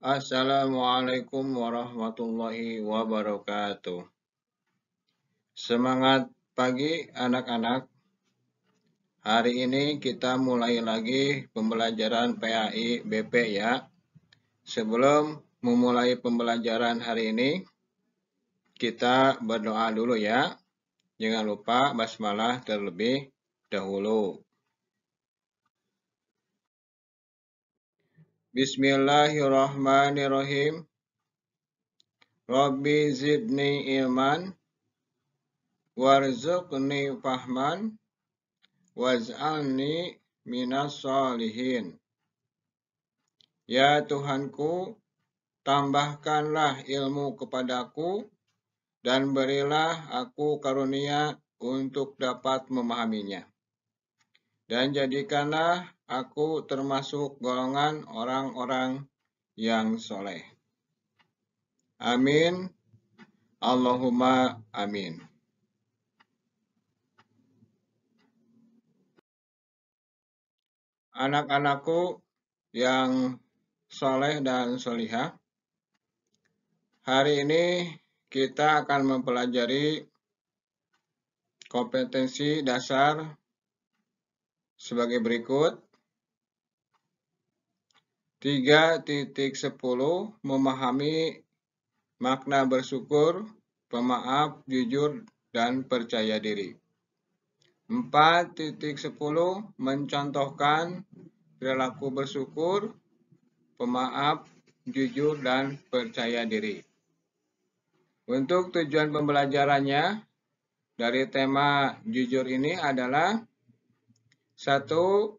Assalamualaikum warahmatullahi wabarakatuh. Semangat pagi anak-anak. Hari ini kita mulai lagi pembelajaran PAI BP ya. Sebelum memulai pembelajaran hari ini, kita berdoa dulu ya. Jangan lupa basmalah terlebih dahulu. Bismillahirrahmanirrahim. Rabbi zidni ilman warzuqni fahman waz'alni minas salihin. Ya Tuhanku, tambahkanlah ilmu kepadaku dan berilah aku karunia untuk dapat memahaminya. Dan jadikanlah Aku termasuk golongan orang-orang yang soleh. Amin. Allahumma amin. Anak-anakku yang soleh dan soliha, hari ini kita akan mempelajari kompetensi dasar sebagai berikut. 3.10 memahami makna bersyukur, pemaaf, jujur, dan percaya diri. 4.10 mencontohkan perilaku bersyukur, pemaaf, jujur, dan percaya diri. Untuk tujuan pembelajarannya dari tema jujur ini adalah satu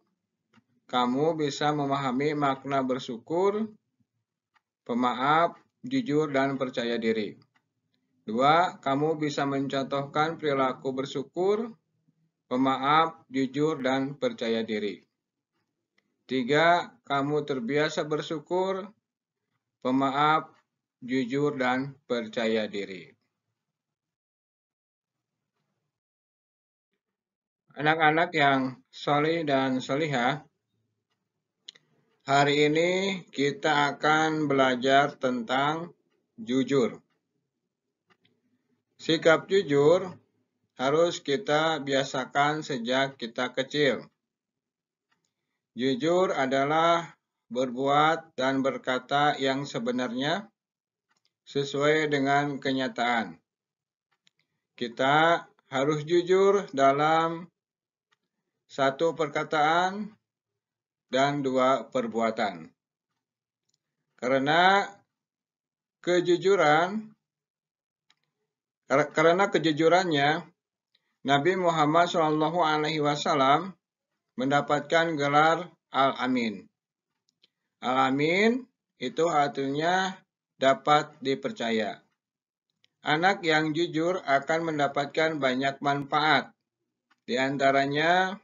kamu bisa memahami makna bersyukur, pemaaf, jujur, dan percaya diri. Dua, kamu bisa mencontohkan perilaku bersyukur, pemaaf, jujur, dan percaya diri. Tiga, kamu terbiasa bersyukur, pemaaf, jujur, dan percaya diri. Anak-anak yang solih dan solihah Hari ini kita akan belajar tentang jujur. Sikap jujur harus kita biasakan sejak kita kecil. Jujur adalah berbuat dan berkata yang sebenarnya sesuai dengan kenyataan. Kita harus jujur dalam satu perkataan, dan dua perbuatan. Karena kejujuran karena kejujurannya Nabi Muhammad SAW mendapatkan gelar Al-Amin. Al-Amin itu artinya dapat dipercaya. Anak yang jujur akan mendapatkan banyak manfaat. Di antaranya,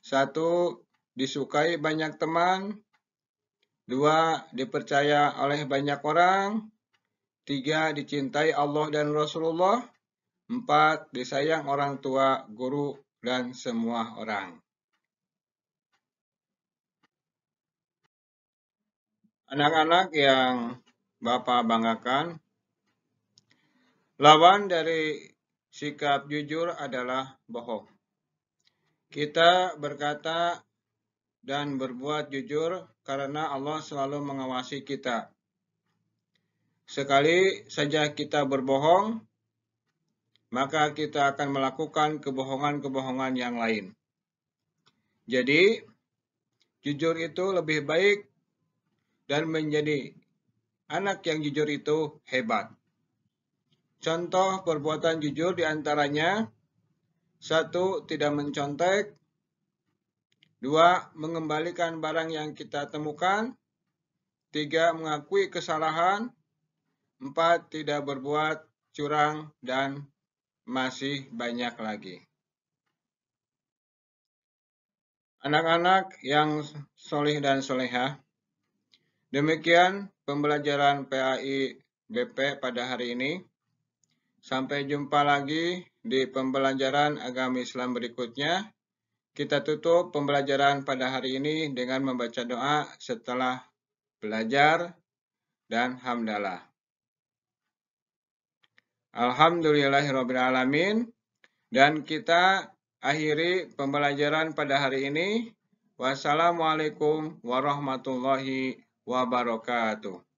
satu disukai banyak teman. Dua, dipercaya oleh banyak orang. Tiga, dicintai Allah dan Rasulullah. Empat, disayang orang tua, guru, dan semua orang. Anak-anak yang Bapak banggakan, lawan dari sikap jujur adalah bohong. Kita berkata dan berbuat jujur karena Allah selalu mengawasi kita. Sekali saja kita berbohong, maka kita akan melakukan kebohongan-kebohongan yang lain. Jadi, jujur itu lebih baik dan menjadi anak yang jujur itu hebat. Contoh perbuatan jujur diantaranya, satu, tidak mencontek, Dua, mengembalikan barang yang kita temukan. Tiga, mengakui kesalahan. Empat, tidak berbuat curang dan masih banyak lagi. Anak-anak yang soleh dan soleha, demikian pembelajaran PAI BP pada hari ini. Sampai jumpa lagi di pembelajaran agama Islam berikutnya. Kita tutup pembelajaran pada hari ini dengan membaca doa setelah belajar dan hamdalah. Alhamdulillahirrahmanirrahim. Dan kita akhiri pembelajaran pada hari ini. Wassalamualaikum warahmatullahi wabarakatuh.